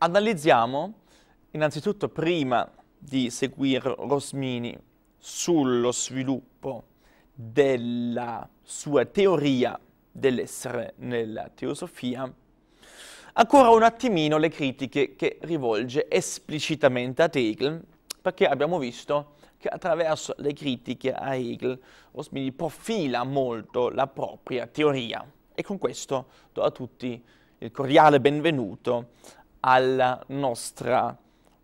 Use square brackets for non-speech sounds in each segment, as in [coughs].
Analizziamo innanzitutto prima di seguire Rosmini sullo sviluppo della sua teoria dell'essere nella teosofia, ancora un attimino le critiche che rivolge esplicitamente ad Hegel, perché abbiamo visto che attraverso le critiche a Hegel Rosmini profila molto la propria teoria. E con questo do a tutti il cordiale benvenuto alla nostra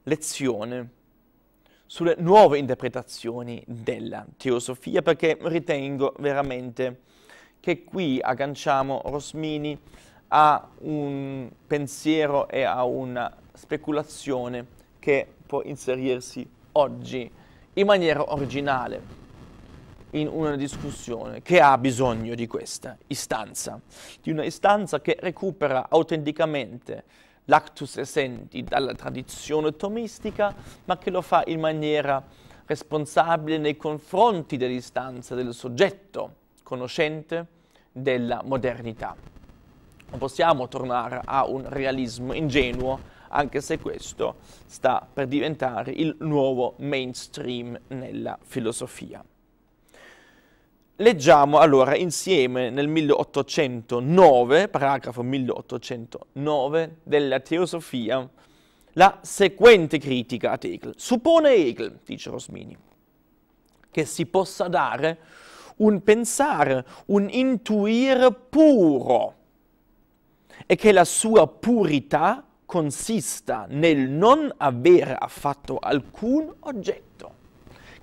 lezione sulle nuove interpretazioni della teosofia perché ritengo veramente che qui agganciamo Rosmini a un pensiero e a una speculazione che può inserirsi oggi in maniera originale in una discussione che ha bisogno di questa istanza, di una istanza che recupera autenticamente l'actus esenti dalla tradizione tomistica, ma che lo fa in maniera responsabile nei confronti dell'istanza del soggetto conoscente della modernità. Non possiamo tornare a un realismo ingenuo, anche se questo sta per diventare il nuovo mainstream nella filosofia. Leggiamo allora insieme nel 1809, paragrafo 1809 della Teosofia, la seguente critica ad Hegel. Suppone Hegel, dice Rosmini, che si possa dare un pensare, un intuire puro e che la sua purità consista nel non avere affatto alcun oggetto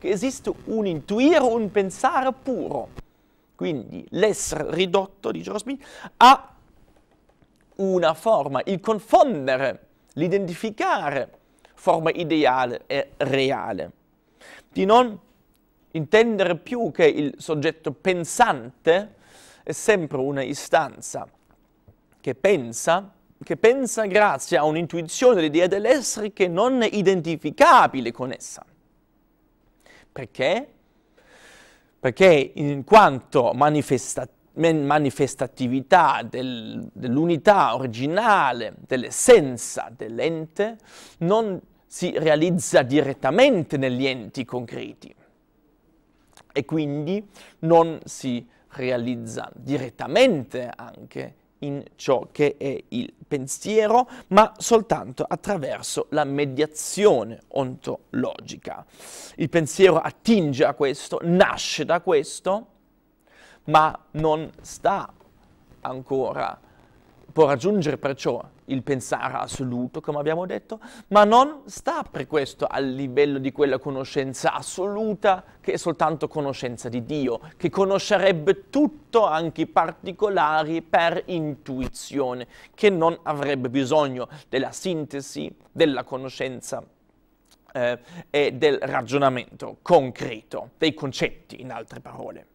che esiste un intuire, un pensare puro. Quindi l'essere ridotto, dice Rosmi, a una forma, il confondere, l'identificare forma ideale e reale, di non intendere più che il soggetto pensante è sempre una istanza che pensa, che pensa grazie a un'intuizione dell'idea dell'essere che non è identificabile con essa. Perché? Perché in quanto manifesta manifestatività del, dell'unità originale, dell'essenza dell'ente, non si realizza direttamente negli enti concreti e quindi non si realizza direttamente anche in ciò che è il pensiero, ma soltanto attraverso la mediazione ontologica. Il pensiero attinge a questo, nasce da questo, ma non sta ancora, può raggiungere perciò il pensare assoluto, come abbiamo detto, ma non sta per questo al livello di quella conoscenza assoluta che è soltanto conoscenza di Dio, che conoscerebbe tutto, anche i particolari, per intuizione, che non avrebbe bisogno della sintesi, della conoscenza eh, e del ragionamento concreto, dei concetti, in altre parole.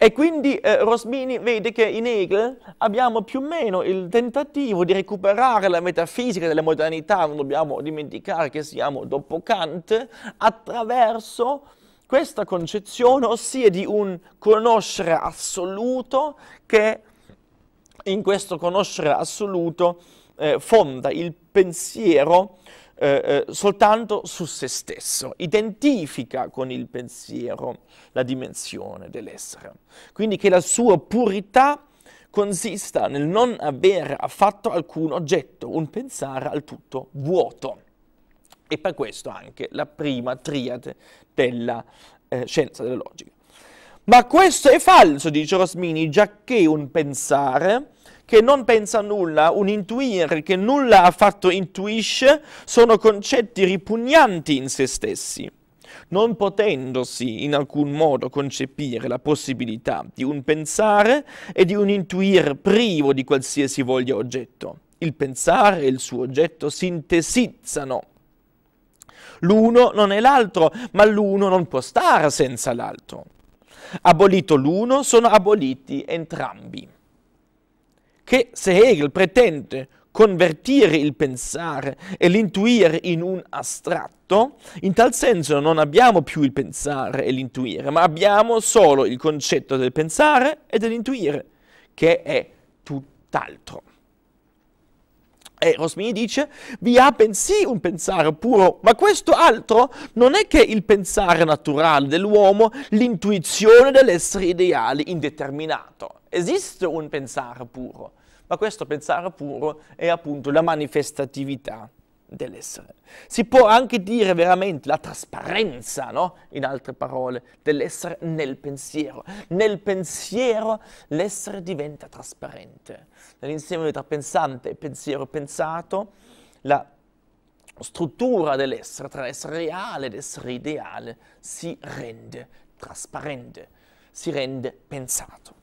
E quindi eh, Rosmini vede che in Hegel abbiamo più o meno il tentativo di recuperare la metafisica della modernità, non dobbiamo dimenticare che siamo dopo Kant, attraverso questa concezione, ossia di un conoscere assoluto che in questo conoscere assoluto eh, fonda il pensiero eh, eh, soltanto su se stesso, identifica con il pensiero la dimensione dell'essere. Quindi che la sua purità consista nel non avere affatto alcun oggetto, un pensare al tutto vuoto. E per questo anche la prima triade della eh, scienza della logica. Ma questo è falso, dice Rosmini, giacché un pensare che non pensa nulla, un intuire che nulla affatto intuisce, sono concetti ripugnanti in se stessi. Non potendosi in alcun modo concepire la possibilità di un pensare e di un intuire privo di qualsiasi voglia oggetto. Il pensare e il suo oggetto sintesizzano L'uno non è l'altro, ma l'uno non può stare senza l'altro. Abolito l'uno, sono aboliti entrambi che se Hegel pretende convertire il pensare e l'intuire in un astratto, in tal senso non abbiamo più il pensare e l'intuire, ma abbiamo solo il concetto del pensare e dell'intuire, che è tutt'altro. E Rosmini dice, vi ha bensì un pensare puro, ma questo altro non è che il pensare naturale dell'uomo, l'intuizione dell'essere ideale indeterminato. Esiste un pensare puro, ma questo pensare puro è appunto la manifestatività dell'essere. Si può anche dire veramente la trasparenza, no? in altre parole, dell'essere nel pensiero. Nel pensiero l'essere diventa trasparente. Nell'insieme tra pensante e pensiero pensato, la struttura dell'essere, tra essere reale ed essere ideale, si rende trasparente, si rende pensato.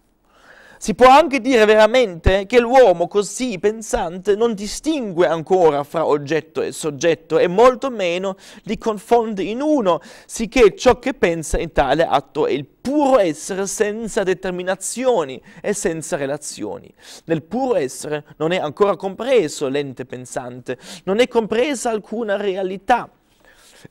Si può anche dire veramente che l'uomo così pensante non distingue ancora fra oggetto e soggetto e molto meno li confonde in uno, sicché ciò che pensa in tale atto è il puro essere senza determinazioni e senza relazioni. Nel puro essere non è ancora compreso l'ente pensante, non è compresa alcuna realtà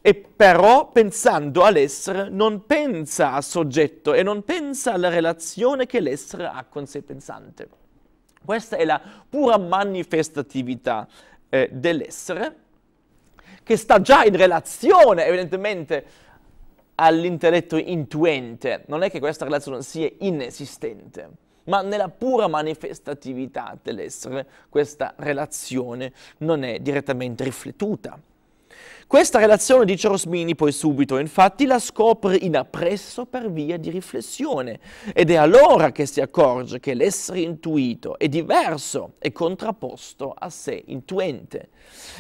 e però pensando all'essere non pensa al soggetto e non pensa alla relazione che l'essere ha con sé pensante. Questa è la pura manifestatività eh, dell'essere che sta già in relazione evidentemente all'intelletto intuente, non è che questa relazione sia inesistente, ma nella pura manifestatività dell'essere questa relazione non è direttamente riflettuta. Questa relazione dice Rosmini poi subito, infatti, la scopre in appresso per via di riflessione ed è allora che si accorge che l'essere intuito è diverso e contrapposto a sé intuente,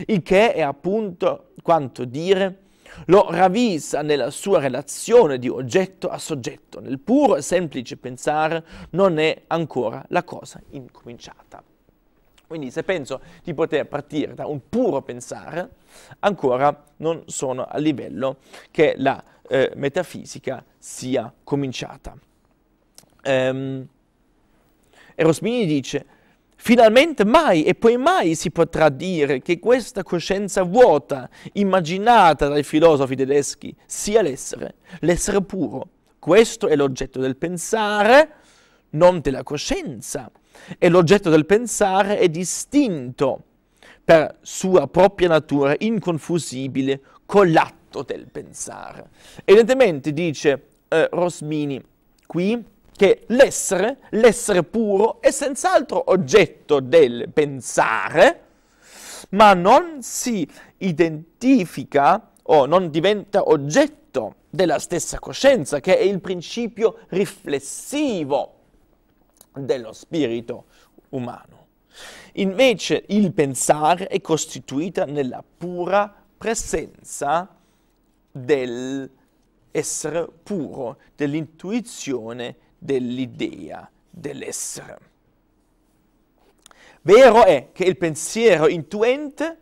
il che è appunto quanto dire lo ravvisa nella sua relazione di oggetto a soggetto, nel puro e semplice pensare non è ancora la cosa incominciata. Quindi se penso di poter partire da un puro pensare, ancora non sono al livello che la eh, metafisica sia cominciata. Ehm, Erosmini dice, Finalmente mai e poi mai si potrà dire che questa coscienza vuota, immaginata dai filosofi tedeschi, sia l'essere, l'essere puro. Questo è l'oggetto del pensare, non della coscienza, e l'oggetto del pensare è distinto per sua propria natura inconfusibile con l'atto del pensare. Evidentemente, dice eh, Rosmini qui, che l'essere, l'essere puro, è senz'altro oggetto del pensare, ma non si identifica o non diventa oggetto della stessa coscienza, che è il principio riflessivo dello spirito umano. Invece il pensare è costituito nella pura presenza dell'essere puro, dell'intuizione, dell'idea, dell'essere. Vero è che il pensiero intuente,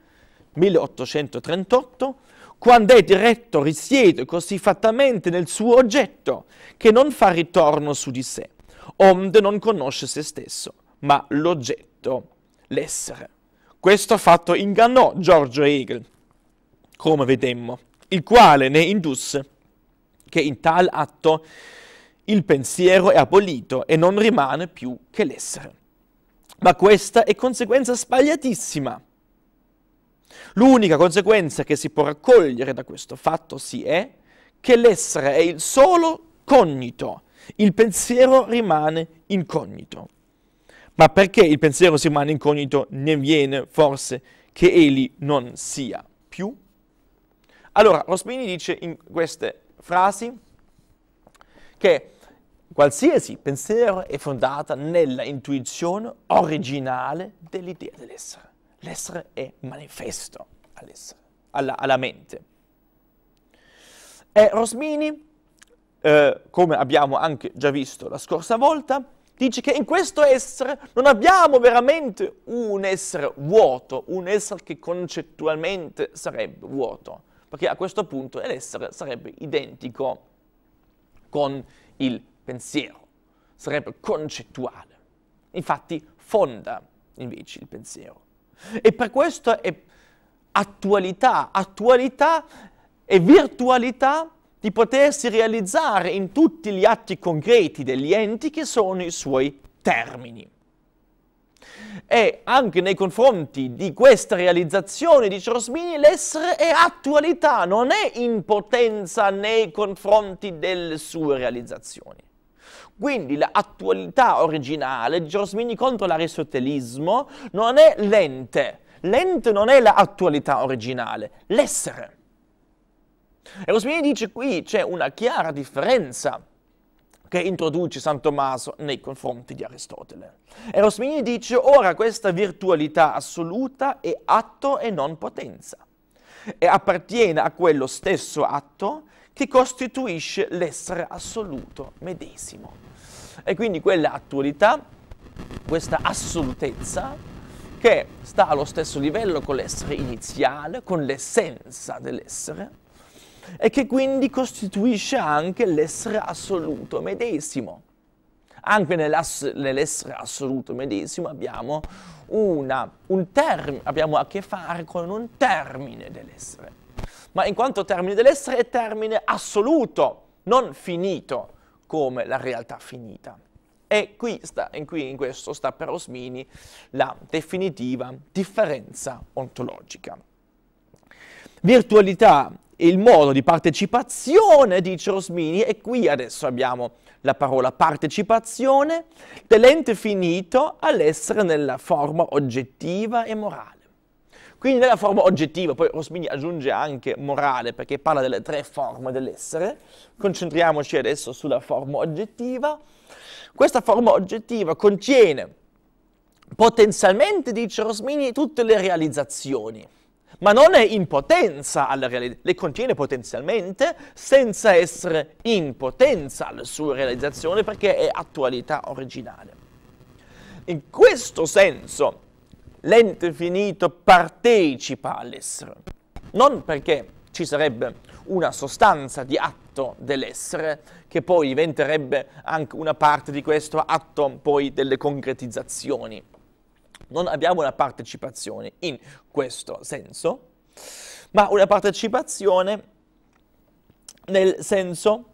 1838, quando è diretto risiede così fattamente nel suo oggetto che non fa ritorno su di sé onde non conosce se stesso, ma l'oggetto, l'essere. Questo fatto ingannò Giorgio Hegel, come vedemmo, il quale ne indusse che in tal atto il pensiero è abolito e non rimane più che l'essere. Ma questa è conseguenza sbagliatissima. L'unica conseguenza che si può raccogliere da questo fatto si è che l'essere è il solo cognito il pensiero rimane incognito. Ma perché il pensiero si rimane incognito ne viene forse che egli non sia più? Allora, Rospini dice in queste frasi che qualsiasi pensiero è fondata nella intuizione originale dell'idea dell'essere. L'essere è manifesto all'essere, alla, alla mente. E Rosmini eh, come abbiamo anche già visto la scorsa volta, dice che in questo essere non abbiamo veramente un essere vuoto, un essere che concettualmente sarebbe vuoto, perché a questo punto l'essere sarebbe identico con il pensiero, sarebbe concettuale. Infatti fonda invece il pensiero. E per questo è attualità, attualità e virtualità di potersi realizzare in tutti gli atti concreti degli enti che sono i suoi termini. E anche nei confronti di questa realizzazione di Ciorosmini l'essere è attualità, non è impotenza nei confronti delle sue realizzazioni. Quindi l'attualità originale di Ciorosmini contro l'aristotelismo non è l'ente, l'ente non è l'attualità originale, l'essere. E lo Rosmini dice qui c'è una chiara differenza che introduce San Tommaso nei confronti di Aristotele. E Rosmini dice ora questa virtualità assoluta è atto e non potenza e appartiene a quello stesso atto che costituisce l'essere assoluto medesimo. E quindi quella attualità, questa assolutezza, che sta allo stesso livello con l'essere iniziale, con l'essenza dell'essere, e che quindi costituisce anche l'essere assoluto medesimo. Anche nell'essere assoluto medesimo abbiamo, una, un abbiamo a che fare con un termine dell'essere. Ma in quanto termine dell'essere è termine assoluto, non finito come la realtà finita. E qui, sta, in, qui in questo sta per Osmini la definitiva differenza ontologica. Virtualità il modo di partecipazione, dice Rosmini, e qui adesso abbiamo la parola partecipazione, dell'ente finito all'essere nella forma oggettiva e morale. Quindi nella forma oggettiva, poi Rosmini aggiunge anche morale perché parla delle tre forme dell'essere, concentriamoci adesso sulla forma oggettiva. Questa forma oggettiva contiene potenzialmente, dice Rosmini, tutte le realizzazioni ma non è in potenza alla realizzazione, le contiene potenzialmente senza essere in potenza alla sua realizzazione perché è attualità originale. In questo senso l'ente finito partecipa all'essere, non perché ci sarebbe una sostanza di atto dell'essere che poi diventerebbe anche una parte di questo atto poi delle concretizzazioni non abbiamo una partecipazione in questo senso, ma una partecipazione nel senso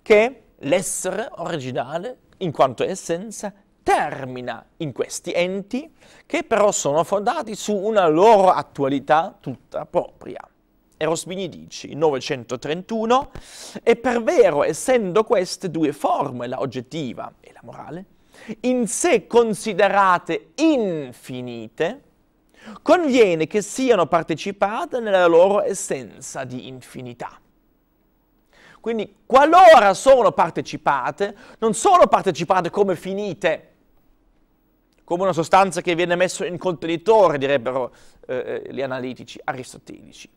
che l'essere originale, in quanto essenza, termina in questi enti che però sono fondati su una loro attualità tutta propria. Erosmini dice, 931, e per vero, essendo queste due forme, la oggettiva e la morale, in sé considerate infinite, conviene che siano partecipate nella loro essenza di infinità. Quindi qualora sono partecipate, non sono partecipate come finite, come una sostanza che viene messa in contenitore, direbbero eh, eh, gli analitici aristotelici.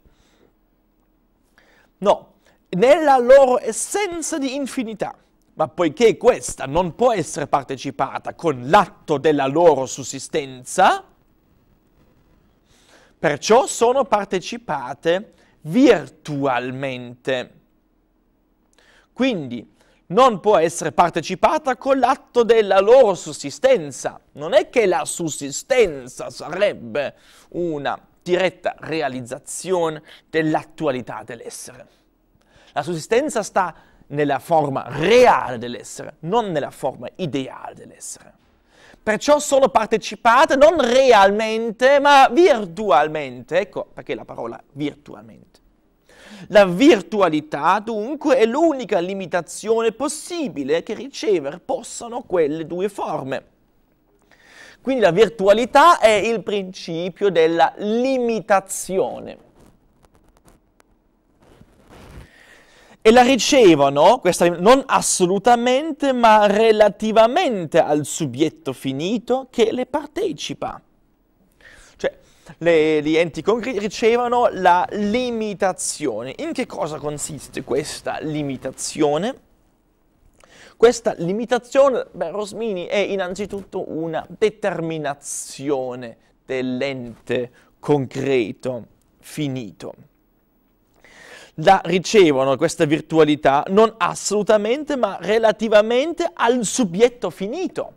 No, nella loro essenza di infinità ma poiché questa non può essere partecipata con l'atto della loro sussistenza, perciò sono partecipate virtualmente. Quindi non può essere partecipata con l'atto della loro sussistenza. Non è che la sussistenza sarebbe una diretta realizzazione dell'attualità dell'essere. La sussistenza sta nella forma reale dell'essere, non nella forma ideale dell'essere. Perciò sono partecipate non realmente, ma virtualmente, ecco perché la parola virtualmente. La virtualità dunque è l'unica limitazione possibile che ricevere possano quelle due forme. Quindi la virtualità è il principio della limitazione e la ricevono, questa, non assolutamente, ma relativamente al soggetto finito che le partecipa. Cioè, le, gli enti concreti ricevono la limitazione. In che cosa consiste questa limitazione? Questa limitazione, per Rosmini, è innanzitutto una determinazione dell'ente concreto finito la ricevono questa virtualità non assolutamente ma relativamente al soggetto finito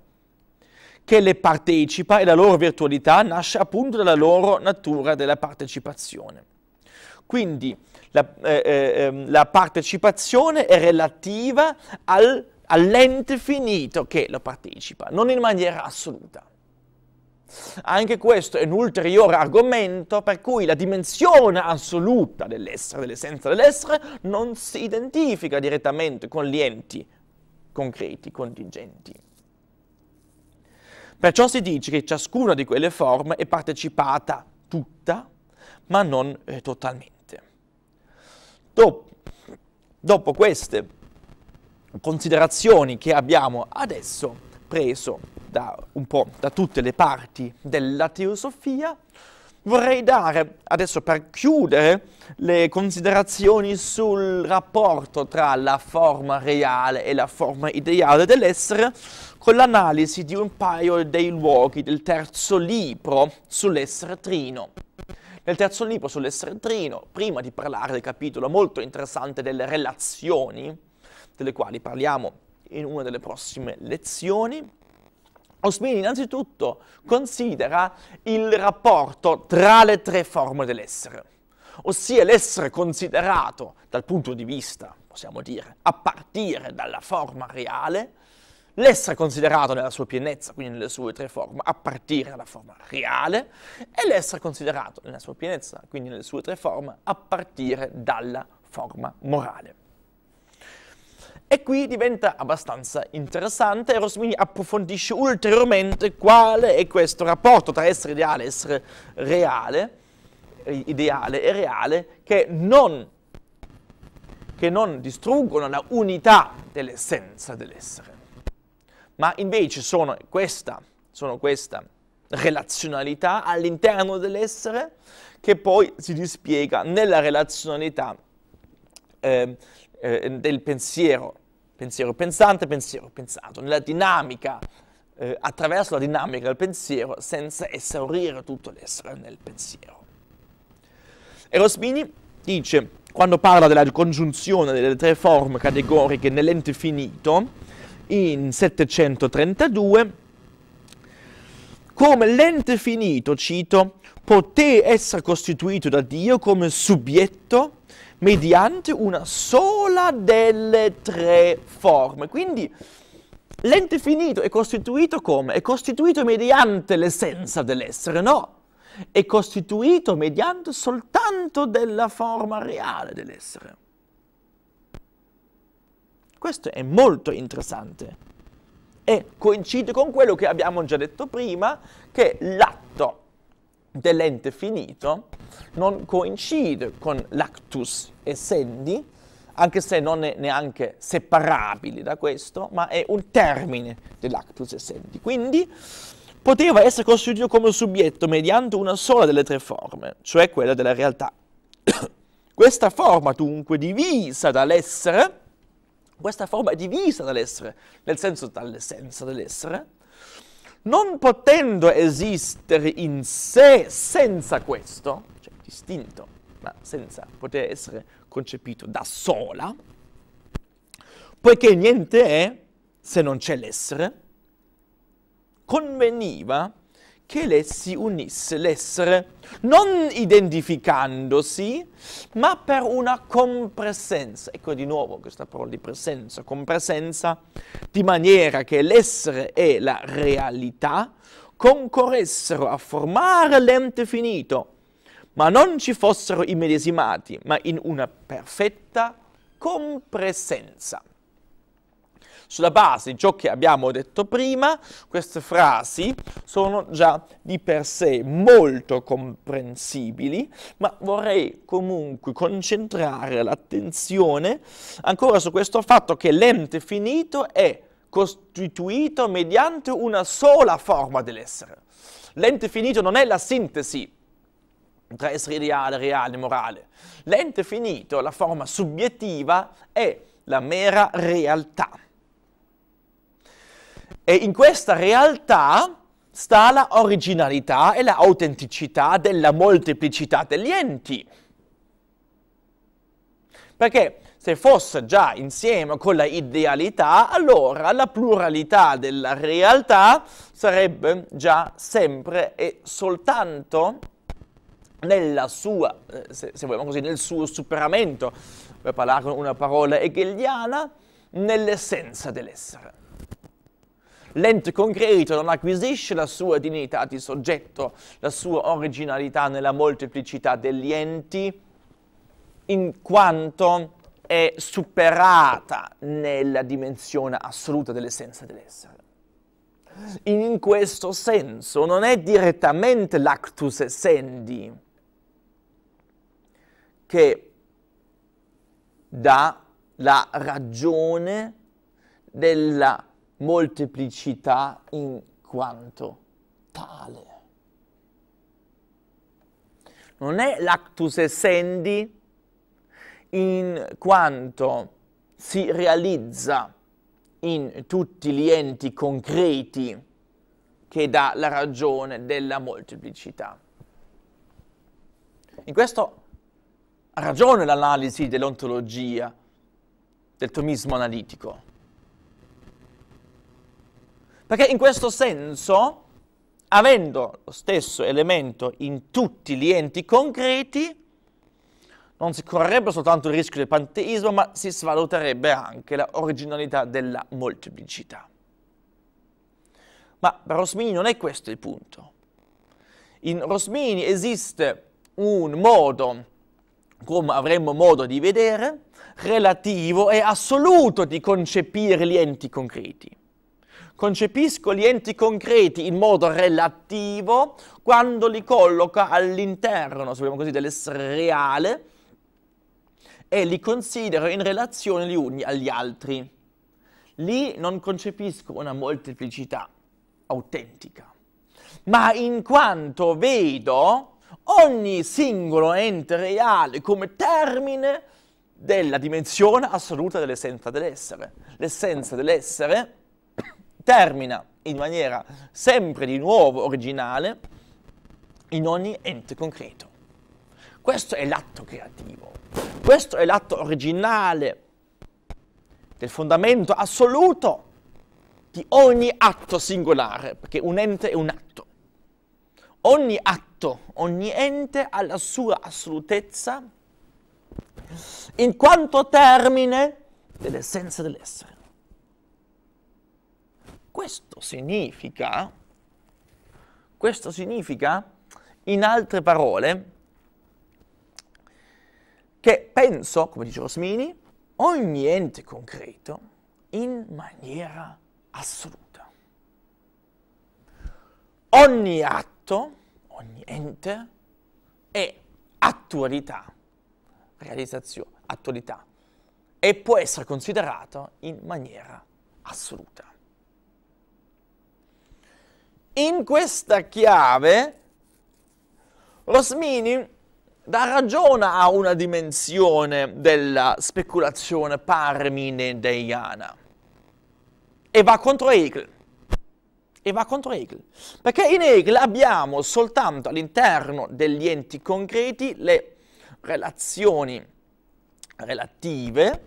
che le partecipa e la loro virtualità nasce appunto dalla loro natura della partecipazione. Quindi la, eh, eh, ehm, la partecipazione è relativa al, all'ente finito che lo partecipa, non in maniera assoluta. Anche questo è un ulteriore argomento per cui la dimensione assoluta dell'essere, dell'essenza dell'essere, non si identifica direttamente con gli enti concreti, contingenti. Perciò si dice che ciascuna di quelle forme è partecipata tutta, ma non eh, totalmente. Dopo, dopo queste considerazioni che abbiamo adesso, preso da un po' da tutte le parti della teosofia, vorrei dare adesso per chiudere le considerazioni sul rapporto tra la forma reale e la forma ideale dell'essere con l'analisi di un paio dei luoghi del terzo libro sull'essere trino. Nel terzo libro sull'essere trino, prima di parlare del capitolo molto interessante delle relazioni, delle quali parliamo in una delle prossime lezioni. Ospini innanzitutto considera il rapporto tra le tre forme dell'essere, ossia l'essere considerato dal punto di vista, possiamo dire, a partire dalla forma reale, l'essere considerato nella sua pienezza, quindi nelle sue tre forme, a partire dalla forma reale, e l'essere considerato nella sua pienezza, quindi nelle sue tre forme, a partire dalla forma morale. E qui diventa abbastanza interessante, e Rosmini approfondisce ulteriormente quale è questo rapporto tra essere ideale e essere reale, ideale e reale, che non, che non distruggono la unità dell'essenza dell'essere, ma invece sono questa, sono questa relazionalità all'interno dell'essere che poi si dispiega nella relazionalità eh, eh, del pensiero, pensiero pensante, pensiero pensato, nella dinamica, eh, attraverso la dinamica del pensiero, senza esaurire tutto l'essere nel pensiero. E Rosmini dice, quando parla della congiunzione delle tre forme categoriche nell'ente finito, in 732, come l'ente finito, cito, poté essere costituito da Dio come soggetto mediante una sola delle tre forme. Quindi l'ente finito è costituito come? È costituito mediante l'essenza dell'essere, no? È costituito mediante soltanto della forma reale dell'essere. Questo è molto interessante e coincide con quello che abbiamo già detto prima, che l'atto dell'ente finito non coincide con lactus essendi, anche se non è neanche separabile da questo, ma è un termine dell'actus essendi. Quindi poteva essere costituito come soggetto mediante una sola delle tre forme, cioè quella della realtà. [coughs] questa forma dunque divisa dall'essere, questa forma è divisa dall'essere, nel senso dall'essenza dell'essere, non potendo esistere in sé senza questo, distinto, ma senza poter essere concepito da sola, poiché niente è se non c'è l'essere, conveniva che lei si unisse l'essere, non identificandosi, ma per una compresenza. Ecco di nuovo questa parola di presenza, compresenza, di maniera che l'essere e la realtà concorressero a formare l'ente finito, ma non ci fossero immedesimati, ma in una perfetta compresenza. Sulla base di ciò che abbiamo detto prima, queste frasi sono già di per sé molto comprensibili, ma vorrei comunque concentrare l'attenzione ancora su questo fatto che l'ente finito è costituito mediante una sola forma dell'essere. L'ente finito non è la sintesi tra essere ideale, reale, morale. L'ente finito, la forma subiettiva, è la mera realtà. E in questa realtà sta la originalità e l'autenticità della molteplicità degli enti. Perché se fosse già insieme con la idealità, allora la pluralità della realtà sarebbe già sempre e soltanto nella sua, eh, se, se vogliamo così, nel suo superamento, per parlare con una parola hegeliana, nell'essenza dell'essere. L'ente concreto non acquisisce la sua dignità di soggetto, la sua originalità nella molteplicità degli enti, in quanto è superata nella dimensione assoluta dell'essenza dell'essere. In questo senso non è direttamente l'actus essendi, che dà la ragione della molteplicità in quanto tale. Non è l'actus essendi in quanto si realizza in tutti gli enti concreti che dà la ragione della molteplicità. In questo ragione l'analisi dell'ontologia, del tomismo analitico. Perché in questo senso, avendo lo stesso elemento in tutti gli enti concreti, non si correrebbe soltanto il rischio del panteismo, ma si svaluterebbe anche la originalità della molteplicità. Ma per Rosmini non è questo il punto. In Rosmini esiste un modo come avremmo modo di vedere, relativo e assoluto di concepire gli enti concreti. Concepisco gli enti concreti in modo relativo quando li colloca all'interno, se vogliamo così, dell'essere reale e li considero in relazione gli uni agli altri. Lì non concepisco una molteplicità autentica, ma in quanto vedo ogni singolo ente reale come termine della dimensione assoluta dell'essenza dell'essere. L'essenza dell'essere termina in maniera sempre di nuovo originale in ogni ente concreto. Questo è l'atto creativo, questo è l'atto originale del fondamento assoluto di ogni atto singolare, perché un ente è un atto ogni atto, ogni ente ha la sua assolutezza in quanto termine dell'essenza dell'essere. Questo significa, questo significa, in altre parole, che penso, come dice Rosmini, ogni ente concreto in maniera assoluta. Ogni atto atto, ogni ente è attualità, realizzazione, attualità, e può essere considerato in maniera assoluta. In questa chiave Rosmini dà ragione a una dimensione della speculazione parmine deiana e va contro Hegel e va contro Hegel. Perché in Hegel abbiamo soltanto all'interno degli enti concreti le relazioni relative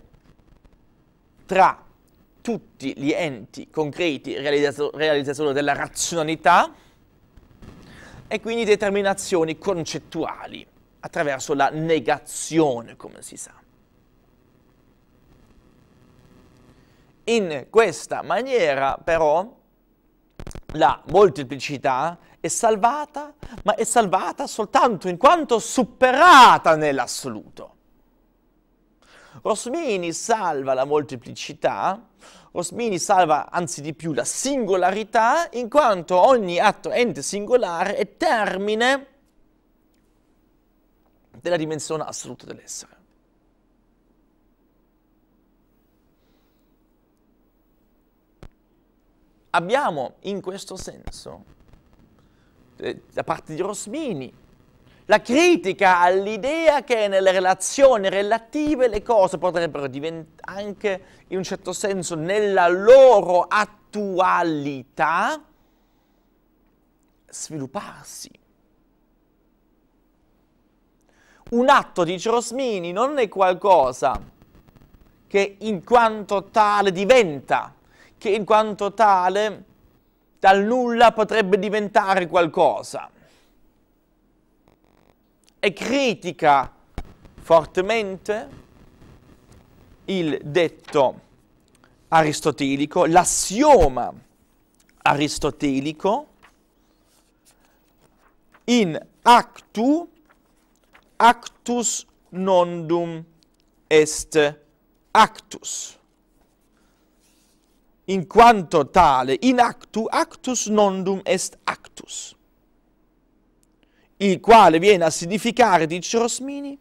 tra tutti gli enti concreti realizzatori della razionalità e quindi determinazioni concettuali attraverso la negazione, come si sa. In questa maniera, però, la molteplicità è salvata, ma è salvata soltanto in quanto superata nell'assoluto. Rosmini salva la molteplicità, Rosmini salva anzi di più la singolarità, in quanto ogni atto ente singolare è termine della dimensione assoluta dell'essere. abbiamo in questo senso, eh, da parte di Rosmini, la critica all'idea che nelle relazioni relative le cose potrebbero diventare anche in un certo senso nella loro attualità svilupparsi. Un atto di Rosmini non è qualcosa che in quanto tale diventa che in quanto tale dal nulla potrebbe diventare qualcosa. E critica fortemente il detto aristotelico, l'assioma aristotelico in actu actus nondum est actus in quanto tale, in actu, actus nondum est actus, il quale viene a significare, dice Rosmini,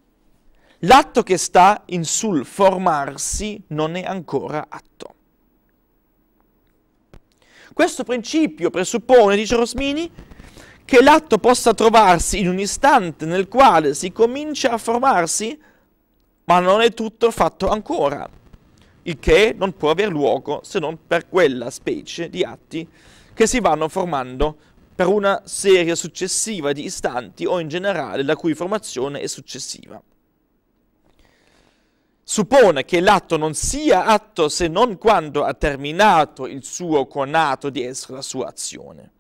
l'atto che sta in sul formarsi non è ancora atto. Questo principio presuppone, dice Rosmini, che l'atto possa trovarsi in un istante nel quale si comincia a formarsi, ma non è tutto fatto ancora il che non può aver luogo se non per quella specie di atti che si vanno formando per una serie successiva di istanti o in generale la cui formazione è successiva. Suppone che l'atto non sia atto se non quando ha terminato il suo conato di essere la sua azione.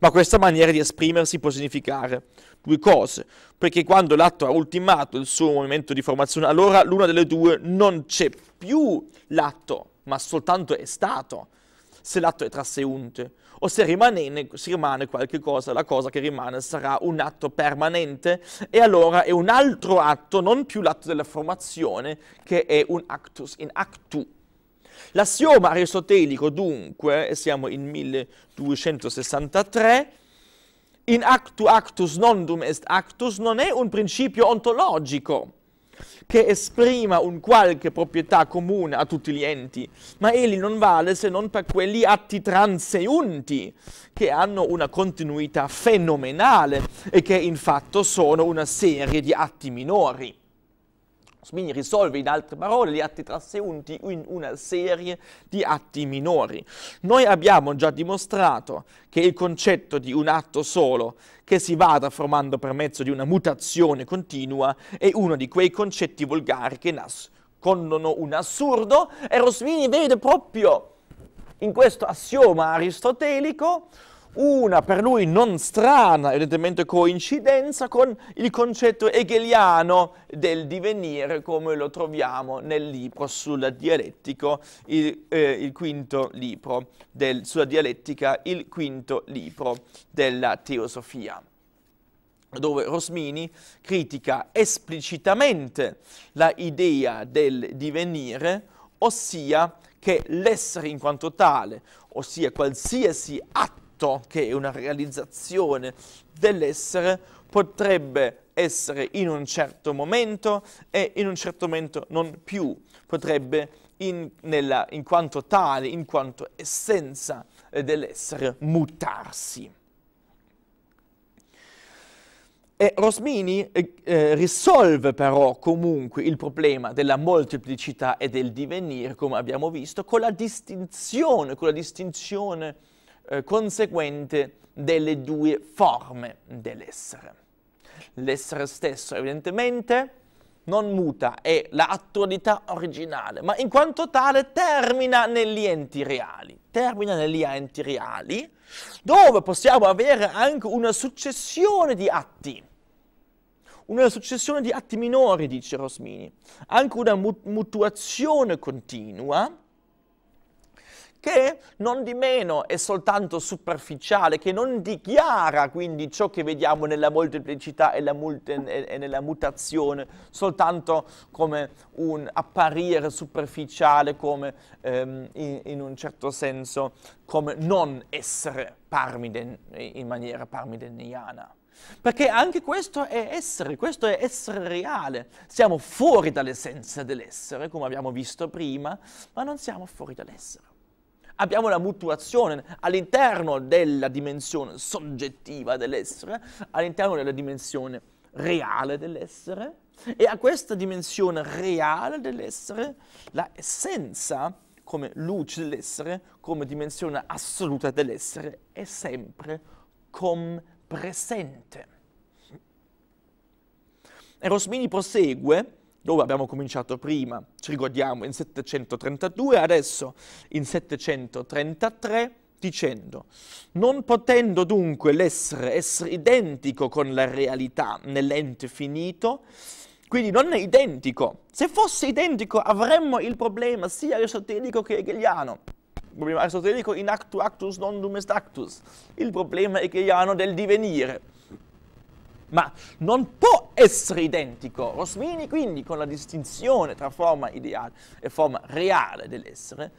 Ma questa maniera di esprimersi può significare due cose, perché quando l'atto ha ultimato il suo movimento di formazione, allora l'una delle due non c'è più l'atto, ma soltanto è stato, se l'atto è trasseunte, o se rimane, se rimane qualche cosa, la cosa che rimane sarà un atto permanente, e allora è un altro atto, non più l'atto della formazione, che è un actus in actu. L'assioma aristotelico, dunque, e siamo in 1263, in actu actus nondum est actus non è un principio ontologico, che esprima un qualche proprietà comune a tutti gli enti, ma egli non vale se non per quegli atti transeunti che hanno una continuità fenomenale e che in fatto sono una serie di atti minori. Smini risolve in altre parole gli atti transeunti in una serie di atti minori. Noi abbiamo già dimostrato che il concetto di un atto solo che si vada formando per mezzo di una mutazione continua è uno di quei concetti volgari che nascondono un assurdo e Rosmini vede proprio in questo assioma aristotelico una per lui non strana, evidentemente coincidenza con il concetto hegeliano del divenire come lo troviamo nel libro sulla dialettico, il, eh, il quinto libro del, sulla dialettica, il quinto libro della teosofia dove Rosmini critica esplicitamente la idea del divenire, ossia che l'essere in quanto tale, ossia qualsiasi atto tutto che è una realizzazione dell'essere potrebbe essere in un certo momento e in un certo momento non più, potrebbe in, nella, in quanto tale, in quanto essenza eh, dell'essere mutarsi. E Rosmini eh, eh, risolve però comunque il problema della molteplicità e del divenire, come abbiamo visto, con la distinzione, con la distinzione eh, conseguente delle due forme dell'essere. L'essere stesso evidentemente non muta, è l'attualità originale, ma in quanto tale termina negli enti reali. Termina negli enti reali, dove possiamo avere anche una successione di atti. Una successione di atti minori, dice Rosmini, anche una mutuazione continua che non di meno è soltanto superficiale, che non dichiara quindi ciò che vediamo nella molteplicità e, multe, e nella mutazione, soltanto come un apparire superficiale, come ehm, in, in, un certo senso, come non essere parmiden, in maniera parmideniana. Perché anche questo è essere, questo è essere reale. Siamo fuori dall'essenza dell'essere, come abbiamo visto prima, ma non siamo fuori dall'essere abbiamo la mutuazione all'interno della dimensione soggettiva dell'essere, all'interno della dimensione reale dell'essere e a questa dimensione reale dell'essere la essenza come luce dell'essere, come dimensione assoluta dell'essere è sempre compresente. E Rosmini prosegue dove abbiamo cominciato prima, ci ricordiamo, in 732, adesso in 733, dicendo, non potendo dunque l'essere essere identico con la realtà nell'ente finito, quindi non è identico. Se fosse identico avremmo il problema sia aristotelico che hegeliano. Il problema aristotelico in actu actus non dum est actus, il problema hegeliano del divenire ma non può essere identico. Rosmini quindi con la distinzione tra forma ideale e forma reale dell'essere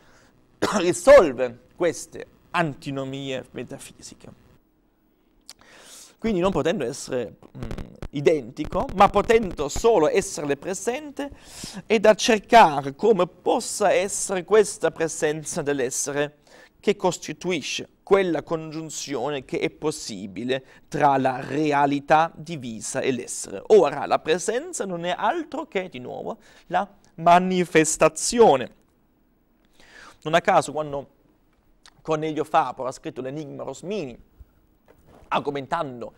[coughs] risolve queste antinomie metafisiche. Quindi non potendo essere mh, mm, identico, ma potendo solo esserle presente, è da cercare come possa essere questa presenza dell'essere che costituisce quella congiunzione che è possibile tra la realtà divisa e l'essere. Ora, la presenza non è altro che, di nuovo, la manifestazione. Non a caso, quando Cornelio Fabro ha scritto l'enigma Rosmini, argomentando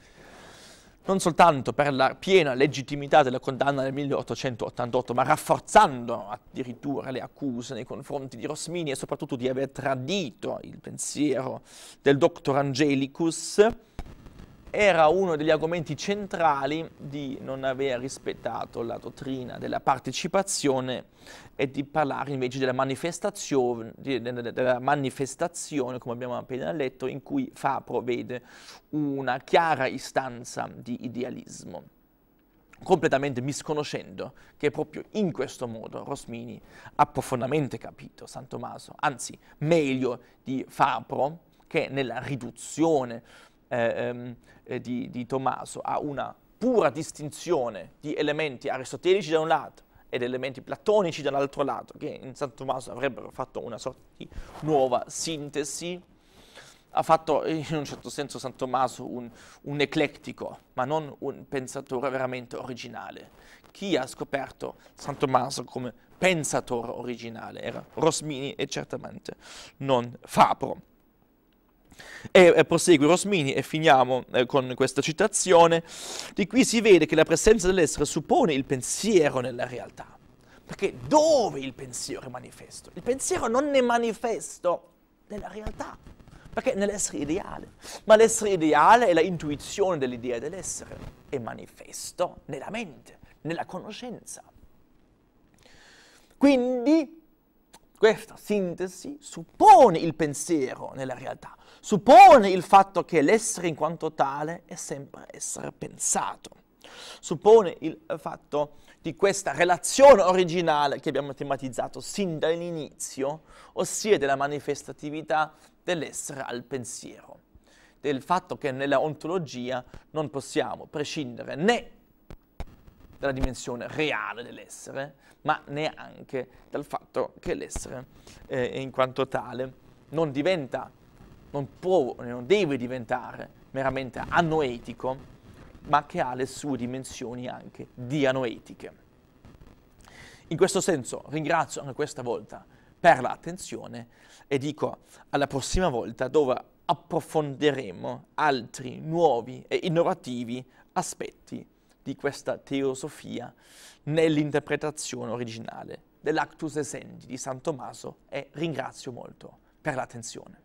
non soltanto per la piena legittimità della condanna del 1888, ma rafforzando addirittura le accuse nei confronti di Rosmini e soprattutto di aver tradito il pensiero del dottor Angelicus, era uno degli argomenti centrali di non aver rispettato la dottrina della partecipazione e di parlare invece della manifestazione, della manifestazione come abbiamo appena letto, in cui Fapro vede una chiara istanza di idealismo completamente misconoscendo che proprio in questo modo Rosmini ha profondamente capito San Tommaso, anzi meglio di Fabro, che nella riduzione eh, ehm, eh, di, di Tommaso ha una pura distinzione di elementi aristotelici da un lato ed elementi platonici dall'altro lato, che in San Tommaso avrebbero fatto una sorta di nuova sintesi. Ha fatto eh, in un certo senso San Tommaso un, un eclettico, ma non un pensatore veramente originale. Chi ha scoperto San Tommaso come pensatore originale era Rosmini e certamente non Fabro. E prosegue Rosmini e finiamo eh, con questa citazione. Di qui si vede che la presenza dell'essere suppone il pensiero nella realtà. Perché dove il pensiero è manifesto? Il pensiero non è manifesto nella realtà, perché nell'essere ideale. Ma l'essere ideale è la intuizione dell'idea dell'essere, è manifesto nella mente, nella conoscenza. Quindi questa sintesi suppone il pensiero nella realtà, suppone il fatto che l'essere in quanto tale è sempre essere pensato, suppone il fatto di questa relazione originale che abbiamo tematizzato sin dall'inizio, ossia della manifestatività dell'essere al pensiero, del fatto che nella ontologia non possiamo prescindere né dalla dimensione reale dell'essere, ma neanche dal fatto che l'essere eh, in quanto tale non diventa, non può, e non deve diventare meramente anoetico, ma che ha le sue dimensioni anche dianoetiche. In questo senso ringrazio anche questa volta per l'attenzione e dico alla prossima volta dove approfondiremo altri nuovi e innovativi aspetti di questa teosofia nell'interpretazione originale dell'Actus Essendi di San Tommaso e ringrazio molto per l'attenzione.